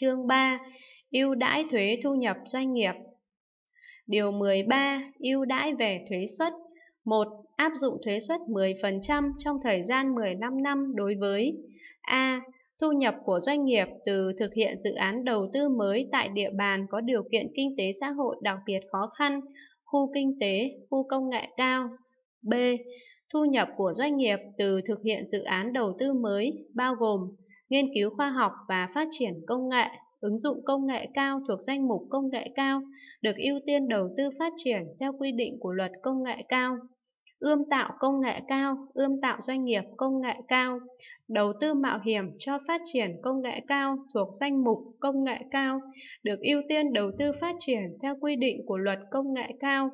Chương 3. Ưu đãi thuế thu nhập doanh nghiệp. Điều 13. Ưu đãi về thuế suất. 1. Áp dụng thuế suất 10% trong thời gian 15 năm đối với A. Thu nhập của doanh nghiệp từ thực hiện dự án đầu tư mới tại địa bàn có điều kiện kinh tế xã hội đặc biệt khó khăn, khu kinh tế, khu công nghệ cao. B. Thu nhập của doanh nghiệp từ thực hiện dự án đầu tư mới bao gồm nghiên cứu khoa học và phát triển công nghệ, ứng dụng công nghệ cao thuộc danh mục công nghệ cao được ưu tiên đầu tư phát triển theo quy định của luật công nghệ cao. Ươm tạo công nghệ cao, ươm tạo doanh nghiệp công nghệ cao, đầu tư mạo hiểm cho phát triển công nghệ cao thuộc danh mục công nghệ cao được ưu tiên đầu tư phát triển theo quy định của luật công nghệ cao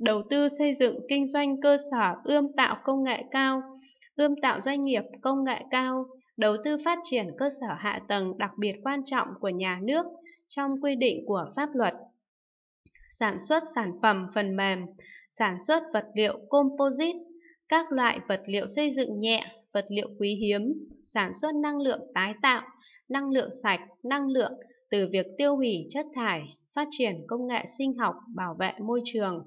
đầu tư xây dựng kinh doanh cơ sở ươm tạo công nghệ cao, ươm tạo doanh nghiệp công nghệ cao, đầu tư phát triển cơ sở hạ tầng đặc biệt quan trọng của nhà nước trong quy định của pháp luật sản xuất sản phẩm phần mềm, sản xuất vật liệu composite, các loại vật liệu xây dựng nhẹ, vật liệu quý hiếm, sản xuất năng lượng tái tạo, năng lượng sạch, năng lượng từ việc tiêu hủy chất thải, phát triển công nghệ sinh học, bảo vệ môi trường.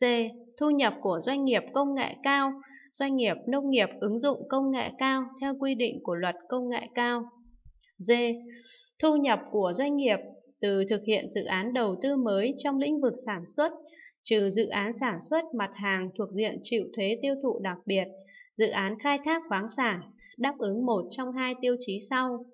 C. Thu nhập của doanh nghiệp công nghệ cao, doanh nghiệp nông nghiệp ứng dụng công nghệ cao theo quy định của luật công nghệ cao. D. Thu nhập của doanh nghiệp từ thực hiện dự án đầu tư mới trong lĩnh vực sản xuất, trừ dự án sản xuất mặt hàng thuộc diện chịu thuế tiêu thụ đặc biệt, dự án khai thác khoáng sản, đáp ứng một trong hai tiêu chí sau.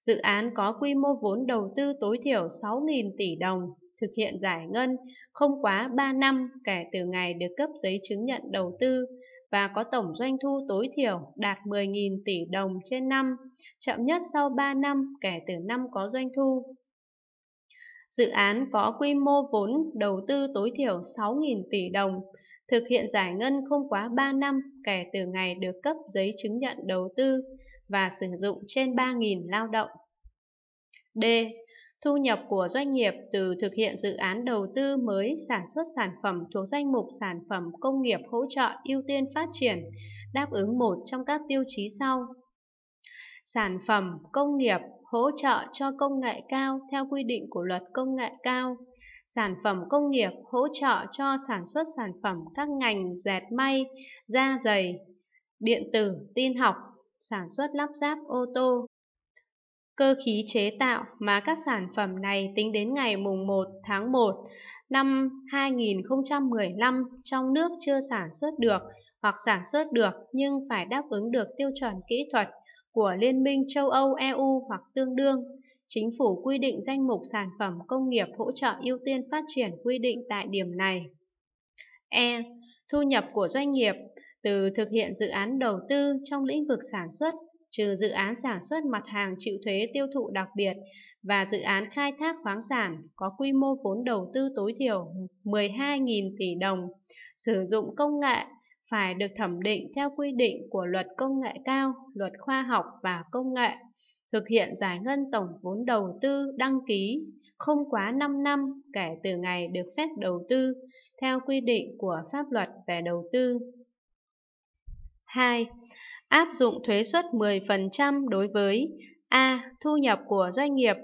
Dự án có quy mô vốn đầu tư tối thiểu 6.000 tỷ đồng, thực hiện giải ngân không quá 3 năm kể từ ngày được cấp giấy chứng nhận đầu tư và có tổng doanh thu tối thiểu đạt 10.000 tỷ đồng trên năm, chậm nhất sau 3 năm kể từ năm có doanh thu. Dự án có quy mô vốn đầu tư tối thiểu 6.000 tỷ đồng, thực hiện giải ngân không quá 3 năm kể từ ngày được cấp giấy chứng nhận đầu tư và sử dụng trên 3.000 lao động. D. Thu nhập của doanh nghiệp từ thực hiện dự án đầu tư mới sản xuất sản phẩm thuộc danh mục sản phẩm công nghiệp hỗ trợ ưu tiên phát triển, đáp ứng một trong các tiêu chí sau. Sản phẩm công nghiệp hỗ trợ cho công nghệ cao theo quy định của luật công nghệ cao. Sản phẩm công nghiệp hỗ trợ cho sản xuất sản phẩm các ngành dệt may, da giày, điện tử, tin học, sản xuất lắp ráp ô tô, cơ khí chế tạo mà các sản phẩm này tính đến ngày 1 tháng 1 năm 2015 trong nước chưa sản xuất được hoặc sản xuất được nhưng phải đáp ứng được tiêu chuẩn kỹ thuật của Liên minh châu Âu EU hoặc tương đương. Chính phủ quy định danh mục sản phẩm công nghiệp hỗ trợ ưu tiên phát triển quy định tại điểm này. E. Thu nhập của doanh nghiệp từ thực hiện dự án đầu tư trong lĩnh vực sản xuất trừ dự án sản xuất mặt hàng chịu thuế tiêu thụ đặc biệt và dự án khai thác khoáng sản có quy mô vốn đầu tư tối thiểu 12.000 tỷ đồng, sử dụng công nghệ phải được thẩm định theo quy định của luật công nghệ cao, luật khoa học và công nghệ, thực hiện giải ngân tổng vốn đầu tư đăng ký không quá 5 năm kể từ ngày được phép đầu tư theo quy định của pháp luật về đầu tư. 2. Áp dụng thuế suất 10% đối với A. Thu nhập của doanh nghiệp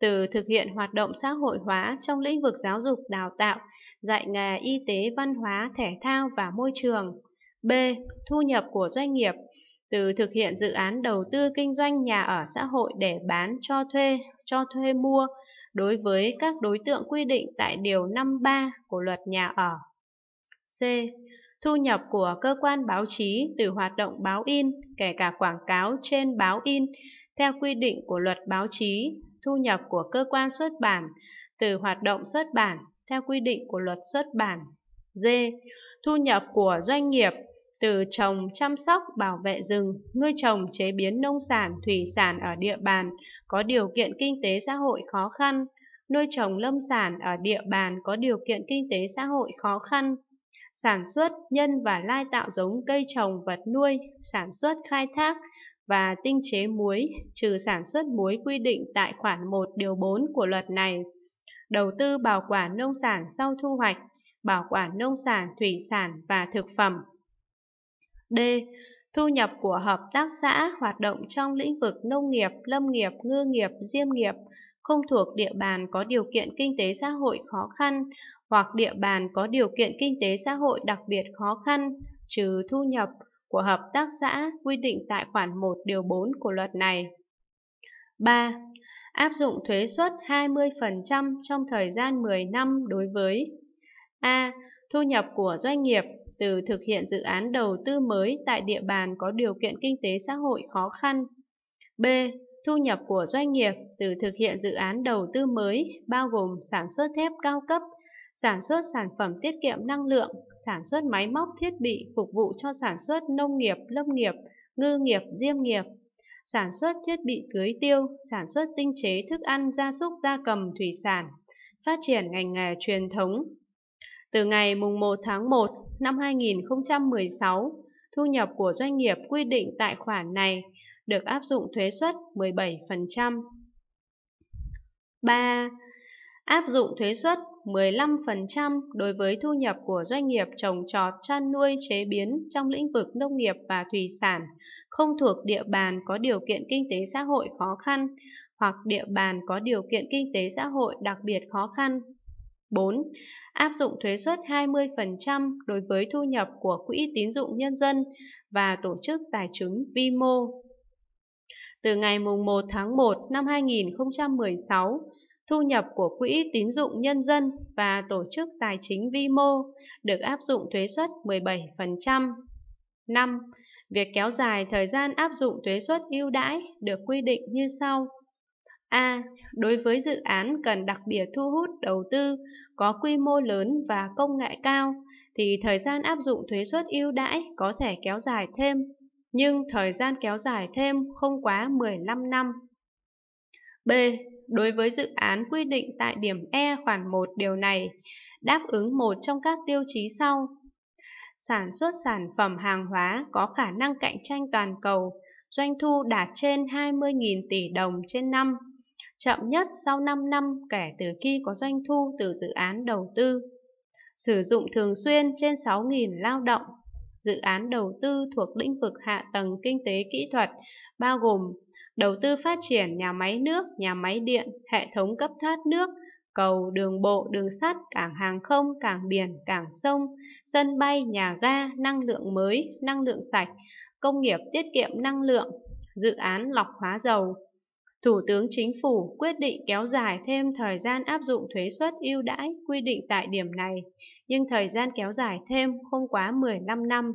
từ thực hiện hoạt động xã hội hóa trong lĩnh vực giáo dục đào tạo, dạy nghề y tế văn hóa, thể thao và môi trường. B. Thu nhập của doanh nghiệp từ thực hiện dự án đầu tư kinh doanh nhà ở xã hội để bán cho thuê, cho thuê mua đối với các đối tượng quy định tại Điều 53 của luật nhà ở. C. Thu nhập của cơ quan báo chí từ hoạt động báo in, kể cả quảng cáo trên báo in, theo quy định của luật báo chí, thu nhập của cơ quan xuất bản từ hoạt động xuất bản, theo quy định của luật xuất bản. D. Thu nhập của doanh nghiệp từ trồng, chăm sóc, bảo vệ rừng, nuôi trồng, chế biến nông sản, thủy sản ở địa bàn có điều kiện kinh tế xã hội khó khăn, nuôi trồng lâm sản ở địa bàn có điều kiện kinh tế xã hội khó khăn, sản xuất, nhân và lai tạo giống cây trồng vật nuôi, sản xuất khai thác và tinh chế muối, trừ sản xuất muối quy định tại khoản 1 điều 4 của luật này. Đầu tư bảo quản nông sản sau thu hoạch, bảo quản nông sản, thủy sản và thực phẩm. D. Thu nhập của hợp tác xã hoạt động trong lĩnh vực nông nghiệp, lâm nghiệp, ngư nghiệp, diêm nghiệp không thuộc địa bàn có điều kiện kinh tế xã hội khó khăn hoặc địa bàn có điều kiện kinh tế xã hội đặc biệt khó khăn, trừ thu nhập của hợp tác xã quy định tại khoản 1 điều 4 của luật này. 3. Áp dụng thuế suất 20% trong thời gian 10 năm đối với A. Thu nhập của doanh nghiệp từ thực hiện dự án đầu tư mới tại địa bàn có điều kiện kinh tế xã hội khó khăn. B. Thu nhập của doanh nghiệp từ thực hiện dự án đầu tư mới bao gồm sản xuất thép cao cấp, sản xuất sản phẩm tiết kiệm năng lượng, sản xuất máy móc thiết bị phục vụ cho sản xuất nông nghiệp, lâm nghiệp, ngư nghiệp, diêm nghiệp, sản xuất thiết bị tưới tiêu, sản xuất tinh chế thức ăn gia súc gia cầm thủy sản, phát triển ngành nghề truyền thống, từ ngày 1 tháng 1 năm 2016, thu nhập của doanh nghiệp quy định tại khoản này được áp dụng thuế suất 17%. 3. Áp dụng thuế suất 15% đối với thu nhập của doanh nghiệp trồng trọt chăn nuôi chế biến trong lĩnh vực nông nghiệp và thủy sản, không thuộc địa bàn có điều kiện kinh tế xã hội khó khăn hoặc địa bàn có điều kiện kinh tế xã hội đặc biệt khó khăn 4. Áp dụng thuế suất 20% đối với thu nhập của quỹ tín dụng nhân dân và tổ chức tài chính vi mô. Từ ngày 1 tháng 1 năm 2016, thu nhập của quỹ tín dụng nhân dân và tổ chức tài chính vi mô được áp dụng thuế suất 17%. 5. Việc kéo dài thời gian áp dụng thuế suất ưu đãi được quy định như sau: A. Đối với dự án cần đặc biệt thu hút đầu tư, có quy mô lớn và công nghệ cao, thì thời gian áp dụng thuế suất ưu đãi có thể kéo dài thêm, nhưng thời gian kéo dài thêm không quá 15 năm. B. Đối với dự án quy định tại điểm E khoản 1 điều này, đáp ứng một trong các tiêu chí sau. Sản xuất sản phẩm hàng hóa có khả năng cạnh tranh toàn cầu, doanh thu đạt trên 20.000 tỷ đồng trên năm chậm nhất sau 5 năm kể từ khi có doanh thu từ dự án đầu tư. Sử dụng thường xuyên trên 6.000 lao động. Dự án đầu tư thuộc lĩnh vực hạ tầng kinh tế kỹ thuật, bao gồm đầu tư phát triển nhà máy nước, nhà máy điện, hệ thống cấp thoát nước, cầu, đường bộ, đường sắt, cảng hàng không, cảng biển, cảng sông, sân bay, nhà ga, năng lượng mới, năng lượng sạch, công nghiệp tiết kiệm năng lượng, dự án lọc hóa dầu, Thủ tướng Chính phủ quyết định kéo dài thêm thời gian áp dụng thuế suất ưu đãi quy định tại điểm này, nhưng thời gian kéo dài thêm không quá 15 năm.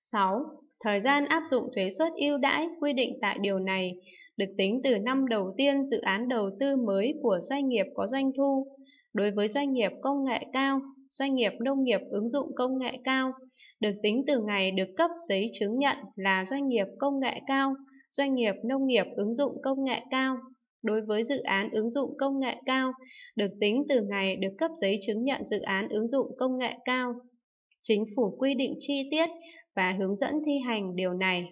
6. Thời gian áp dụng thuế suất ưu đãi quy định tại điều này được tính từ năm đầu tiên dự án đầu tư mới của doanh nghiệp có doanh thu. Đối với doanh nghiệp công nghệ cao, doanh nghiệp nông nghiệp ứng dụng công nghệ cao được tính từ ngày được cấp giấy chứng nhận là doanh nghiệp công nghệ cao, doanh nghiệp nông nghiệp ứng dụng công nghệ cao. Đối với dự án ứng dụng công nghệ cao, được tính từ ngày được cấp giấy chứng nhận dự án ứng dụng công nghệ cao. Chính phủ quy định chi tiết và hướng dẫn thi hành điều này